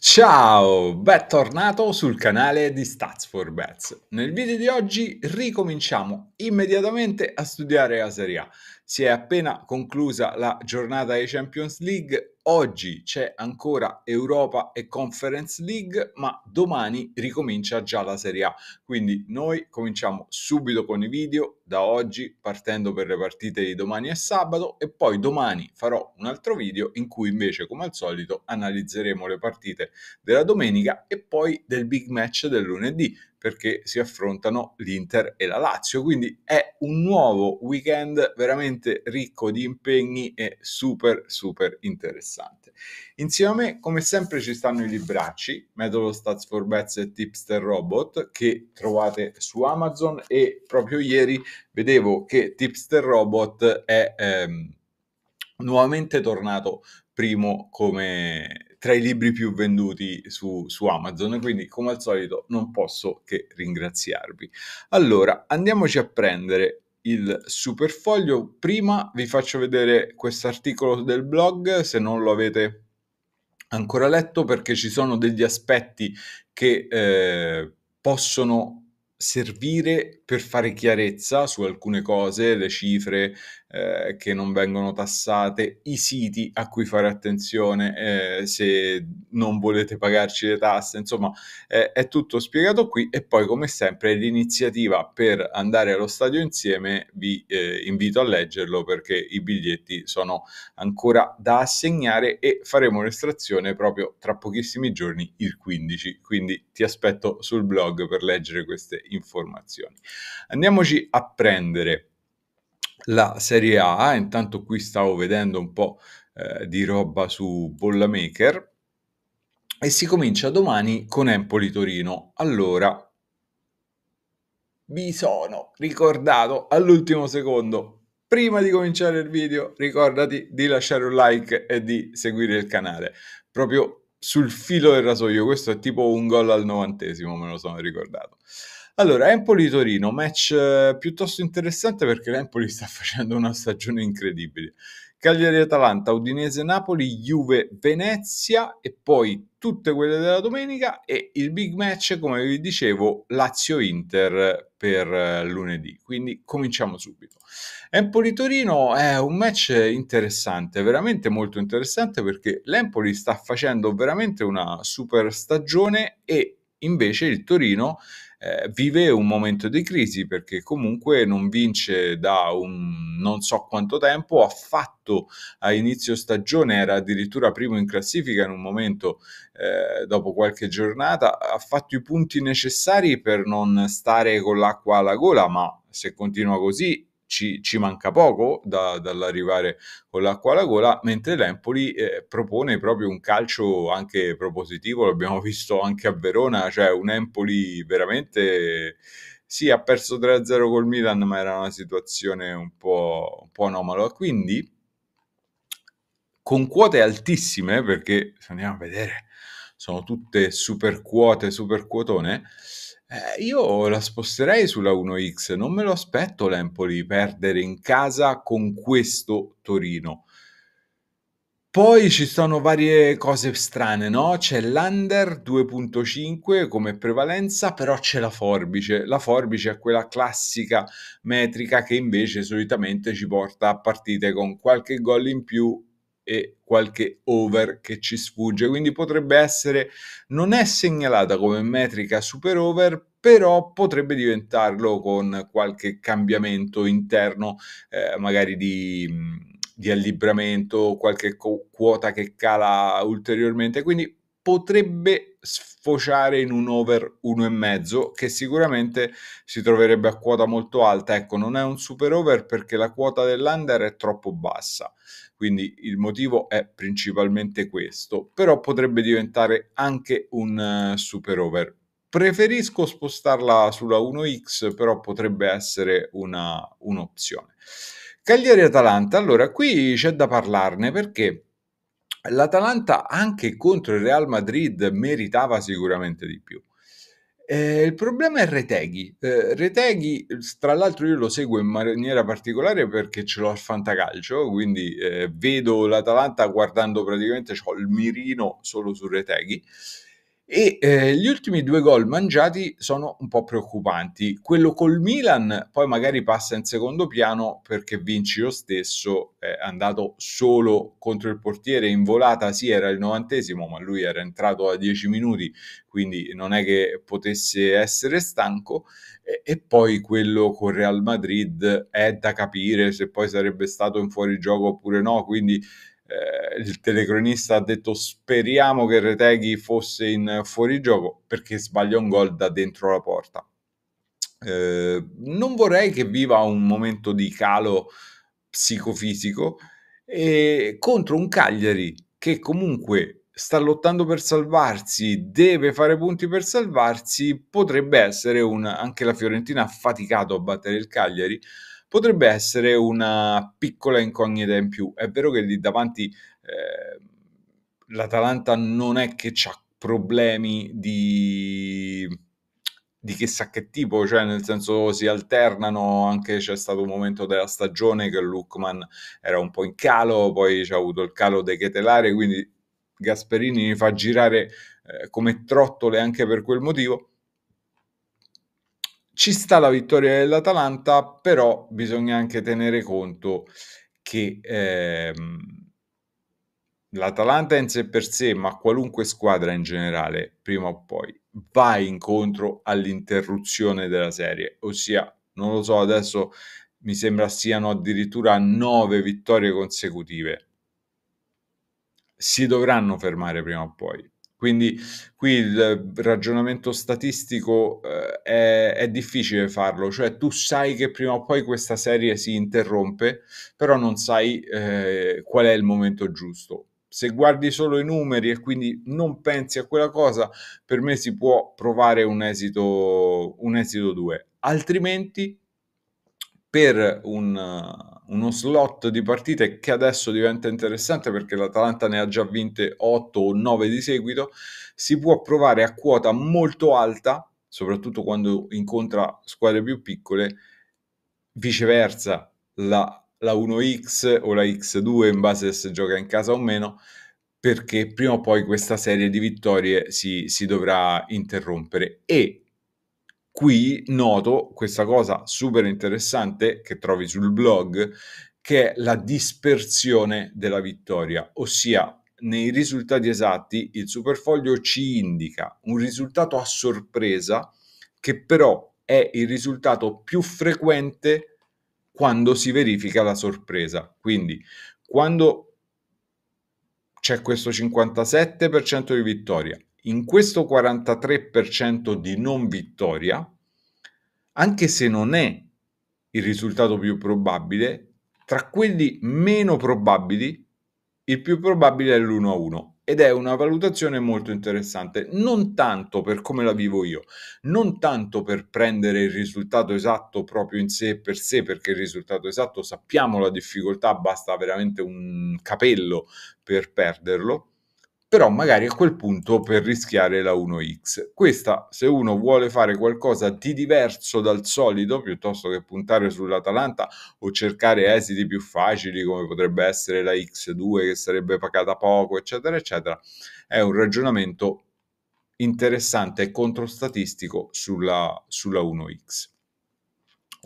Ciao, bentornato sul canale di Stats for Bets. Nel video di oggi ricominciamo immediatamente a studiare la Serie A. Si è appena conclusa la giornata di Champions League, oggi c'è ancora Europa e Conference League, ma domani ricomincia già la Serie A. Quindi noi cominciamo subito con i video da oggi partendo per le partite di domani e sabato e poi domani farò un altro video in cui invece come al solito analizzeremo le partite della domenica e poi del big match del lunedì perché si affrontano l'Inter e la Lazio quindi è un nuovo weekend veramente ricco di impegni e super super interessante insieme a me come sempre ci stanno i libracci metodo stats for bets e tipster robot che trovate su Amazon e proprio ieri vedevo che Tipster Robot è ehm, nuovamente tornato primo come tra i libri più venduti su, su, Amazon, quindi come al solito non posso che ringraziarvi. Allora, andiamoci a prendere il superfoglio. Prima vi faccio vedere questo articolo del blog, se non lo avete ancora letto, perché ci sono degli aspetti che eh, possono servire per fare chiarezza su alcune cose, le cifre, eh, che non vengono tassate, i siti a cui fare attenzione eh, se non volete pagarci le tasse, insomma eh, è tutto spiegato qui e poi come sempre l'iniziativa per andare allo stadio insieme vi eh, invito a leggerlo perché i biglietti sono ancora da assegnare e faremo l'estrazione proprio tra pochissimi giorni, il 15, quindi ti aspetto sul blog per leggere queste informazioni. Andiamoci a prendere la Serie A, intanto qui stavo vedendo un po' eh, di roba su Bollamaker e si comincia domani con Empoli Torino. Allora, vi sono ricordato all'ultimo secondo. Prima di cominciare il video, ricordati di lasciare un like e di seguire il canale. Proprio sul filo del rasoio, questo è tipo un gol al novantesimo, me lo sono ricordato. Allora, Empoli-Torino, match eh, piuttosto interessante perché l'Empoli sta facendo una stagione incredibile. Cagliari-Atalanta, Udinese-Napoli, Juve-Venezia e poi tutte quelle della domenica e il big match, come vi dicevo, Lazio-Inter per eh, lunedì. Quindi cominciamo subito. Empoli-Torino è eh, un match interessante, veramente molto interessante perché l'Empoli sta facendo veramente una super stagione e Invece il Torino eh, vive un momento di crisi perché comunque non vince da un non so quanto tempo, ha fatto a inizio stagione, era addirittura primo in classifica in un momento eh, dopo qualche giornata, ha fatto i punti necessari per non stare con l'acqua alla gola, ma se continua così ci, ci manca poco da, dall'arrivare con l'acqua alla gola, mentre l'Empoli eh, propone proprio un calcio anche propositivo, l'abbiamo visto anche a Verona, cioè un Empoli veramente... Sì, ha perso 3-0 col Milan, ma era una situazione un po', un po anomala. Quindi con quote altissime, perché se andiamo a vedere sono tutte super quote, super quotone, eh, io la sposterei sulla 1X, non me lo aspetto l'Empoli perdere in casa con questo Torino. Poi ci sono varie cose strane, no? C'è l'under 2.5 come prevalenza, però c'è la forbice. La forbice è quella classica metrica che invece solitamente ci porta a partite con qualche gol in più e qualche over che ci sfugge, quindi potrebbe essere, non è segnalata come metrica super over, però potrebbe diventarlo con qualche cambiamento interno, eh, magari di, di allibramento, qualche co- quota che cala ulteriormente, quindi potrebbe sfociare in un over 1,5 che sicuramente si troverebbe a quota molto alta. Ecco, non è un super over perché la quota dell'under è troppo bassa, quindi il motivo è principalmente questo, però potrebbe diventare anche un eh, super over. Preferisco spostarla sulla 1x, però potrebbe essere una, un'opzione. Cagliari-Atalanta, allora qui c'è da parlarne perché l'Atalanta anche contro il Real Madrid meritava sicuramente di più. Eh, il problema è Reteghi. Eh, Reteghi, tra l'altro, io lo seguo in maniera particolare perché ce l'ho al fantacalcio, quindi eh, vedo l'Atalanta guardando praticamente, ho il mirino solo su Reteghi e eh, gli ultimi due gol mangiati sono un po' preoccupanti. Quello col Milan poi magari passa in secondo piano perché Vinci lo stesso è andato solo contro il portiere in volata, sì era il novantesimo ma lui era entrato a 10 minuti quindi non è che potesse essere stanco e, e poi quello con Real Madrid è da capire se poi sarebbe stato in fuorigioco oppure no quindi eh, il telecronista ha detto speriamo che Reteghi fosse in fuorigioco perché sbaglia un gol da dentro la porta. Eh, non vorrei che viva un momento di calo psicofisico e contro un Cagliari che comunque sta lottando per salvarsi, deve fare punti per salvarsi, potrebbe essere un, anche la Fiorentina ha faticato a battere il Cagliari, potrebbe essere una piccola incognita in più. È vero che lì davanti eh, l'Atalanta non è che ha problemi di di chissà che tipo, cioè nel senso si alternano, anche c'è stato un momento della stagione che Lukman era un po' in calo, poi c'è avuto il calo dei Chetelare, quindi Gasperini li fa girare eh, come trottole anche per quel motivo. Ci sta la vittoria dell'Atalanta, però bisogna anche tenere conto che ehm, l'Atalanta in sé per sé, ma qualunque squadra in generale, prima o poi, va incontro all'interruzione della serie. Ossia, non lo so, adesso mi sembra siano addirittura nove vittorie consecutive. Si dovranno fermare prima o poi. Quindi qui il ragionamento statistico eh, è, è, difficile farlo, cioè tu sai che prima o poi questa serie si interrompe, però non sai eh, qual è il momento giusto. Se guardi solo i numeri e quindi non pensi a quella cosa, per me si può provare un esito, un esito 2. Altrimenti per un, uno slot di partite che adesso diventa interessante perché l'Atalanta ne ha già vinte 8 o 9 di seguito, si può provare a quota molto alta, soprattutto quando incontra squadre più piccole, viceversa la, la 1x o la x2 in base a se gioca in casa o meno, perché prima o poi questa serie di vittorie si, si dovrà interrompere e qui noto questa cosa super interessante che trovi sul blog, che è la dispersione della vittoria, ossia nei risultati esatti il superfoglio ci indica un risultato a sorpresa che però è il risultato più frequente quando si verifica la sorpresa. Quindi quando c'è questo 57% di vittoria, in questo 43% di non vittoria, anche se non è il risultato più probabile, tra quelli meno probabili, il più probabile è l'1 a 1 ed è una valutazione molto interessante, non tanto per come la vivo io, non tanto per prendere il risultato esatto proprio in sé per sé, perché il risultato esatto sappiamo la difficoltà, basta veramente un capello per perderlo, però magari a quel punto per rischiare la 1x. Questa, se uno vuole fare qualcosa di diverso dal solito, piuttosto che puntare sull'Atalanta o cercare esiti più facili come potrebbe essere la x2 che sarebbe pagata poco, eccetera, eccetera, è un ragionamento interessante e controstatistico sulla, sulla 1x.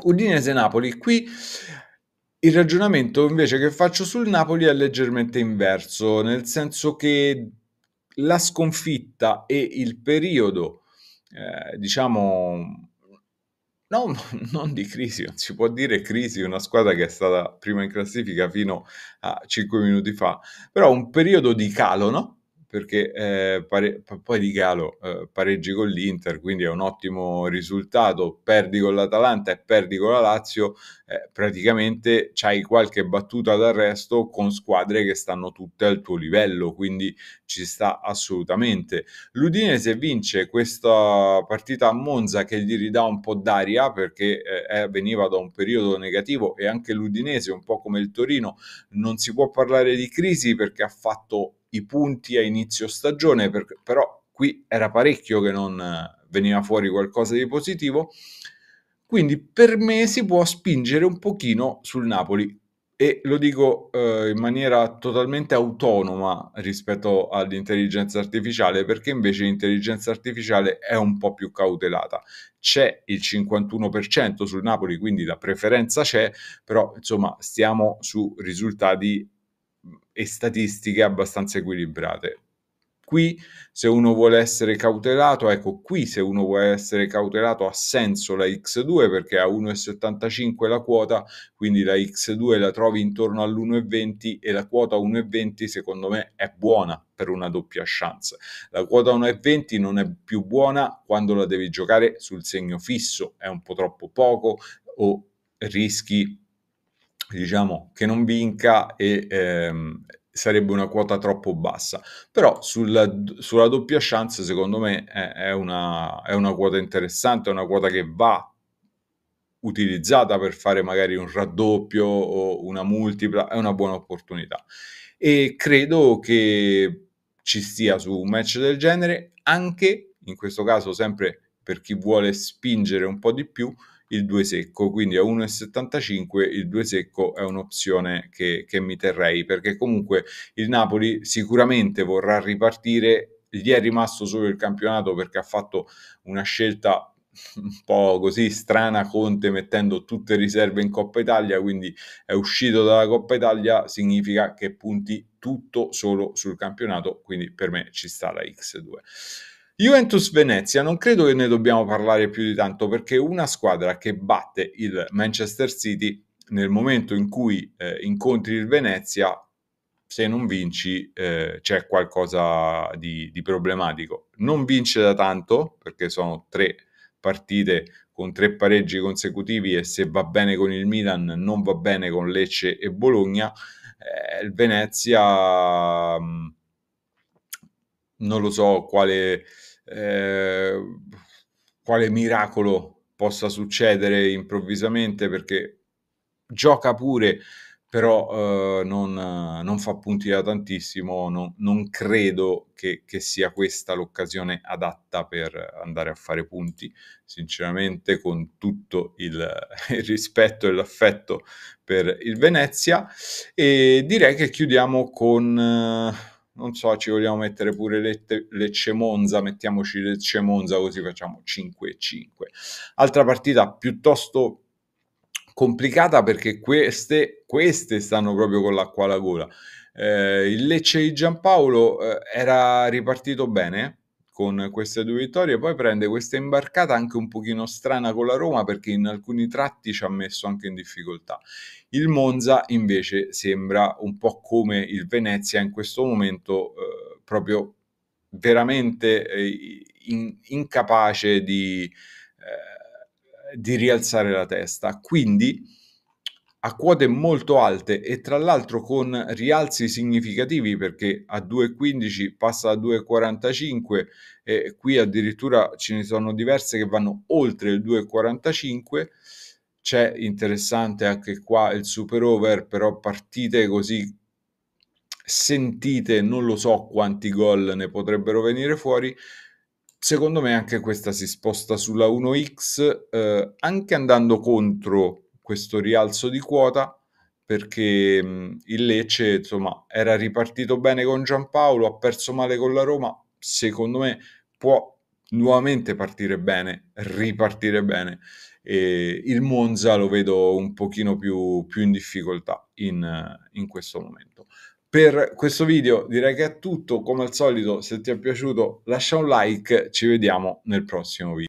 Udinese-Napoli, qui il ragionamento invece che faccio sul Napoli è leggermente inverso, nel senso che la sconfitta e il periodo, eh, diciamo, no, non di crisi, non si può dire crisi, una squadra che è stata prima in classifica fino a 5 minuti fa, però un periodo di calo, no? perché eh, pare- poi di Galo eh, pareggi con l'Inter, quindi è un ottimo risultato, perdi con l'Atalanta e perdi con la Lazio, eh, praticamente c'hai qualche battuta d'arresto con squadre che stanno tutte al tuo livello, quindi ci sta assolutamente. L'Udinese vince questa partita a Monza che gli ridà un po' d'aria perché eh, eh, veniva da un periodo negativo e anche l'Udinese, un po' come il Torino, non si può parlare di crisi perché ha fatto i punti a inizio stagione, per, però qui era parecchio che non eh, veniva fuori qualcosa di positivo. Quindi per me si può spingere un pochino sul Napoli e lo dico eh, in maniera totalmente autonoma rispetto all'intelligenza artificiale perché invece l'intelligenza artificiale è un po' più cautelata. C'è il 51% sul Napoli, quindi la preferenza c'è, però insomma stiamo su risultati e statistiche abbastanza equilibrate. Qui se uno vuole essere cautelato, ecco qui se uno vuole essere cautelato ha senso la X2 perché a 1,75 la quota, quindi la X2 la trovi intorno all'1,20 e la quota 1,20 secondo me è buona per una doppia chance. La quota 1,20 non è più buona quando la devi giocare sul segno fisso, è un po' troppo poco o rischi diciamo, che non vinca e ehm, sarebbe una quota troppo bassa. Però sul, sulla doppia chance, secondo me, è, è, una, è una quota interessante, è una quota che va utilizzata per fare magari un raddoppio o una multipla, è una buona opportunità. E credo che ci stia su un match del genere anche, in questo caso sempre per chi vuole spingere un po' di più, il 2 secco, quindi a 1,75 il 2 secco è un'opzione che, che mi terrei perché comunque il Napoli sicuramente vorrà ripartire gli è rimasto solo il campionato perché ha fatto una scelta un po' così strana Conte mettendo tutte riserve in Coppa Italia, quindi è uscito dalla Coppa Italia, significa che punti tutto solo sul campionato, quindi per me ci sta la X2. Juventus Venezia, non credo che ne dobbiamo parlare più di tanto perché una squadra che batte il Manchester City nel momento in cui eh, incontri il Venezia, se non vinci eh, c'è qualcosa di, di, problematico. Non vince da tanto perché sono tre partite con tre pareggi consecutivi e se va bene con il Milan non va bene con Lecce e Bologna. Eh, il Venezia... Mh, mm, non lo so quale Ehm, quale miracolo possa succedere improvvisamente perché gioca pure però eh, non, non, fa punti da tantissimo, non, non credo che, che, sia questa l'occasione adatta per andare a fare punti, sinceramente con tutto il, il rispetto e l'affetto per il Venezia e direi che chiudiamo con... Eh, non so, ci vogliamo mettere pure Lette, Lecce Monza, mettiamoci Lecce Monza così facciamo 5 5. Altra partita piuttosto complicata perché queste, queste stanno proprio con l'acqua alla gola. Eh, il Lecce di Giampaolo eh, era ripartito bene, con queste due vittorie. Poi prende questa imbarcata anche un pochino strana con la Roma perché in alcuni tratti ci ha messo anche in difficoltà. Il Monza invece sembra un po' come il Venezia in questo momento eh, proprio veramente eh, in, incapace di, eh, di rialzare la testa. Quindi a quote molto alte e tra l'altro con rialzi significativi perché a 2,15 passa a 2,45 e qui addirittura ce ne sono diverse che vanno oltre il 2,45 c'è interessante anche qua il super over però partite così sentite non lo so quanti gol ne potrebbero venire fuori secondo me anche questa si sposta sulla 1x eh, anche andando contro questo rialzo di quota perché il Lecce insomma, era ripartito bene con Giampaolo, ha perso male con la Roma, secondo me può nuovamente partire bene, ripartire bene. E il Monza lo vedo un pochino più, più in difficoltà in, in questo momento. Per questo video direi che è tutto, come al solito se ti è piaciuto lascia un like, ci vediamo nel prossimo video.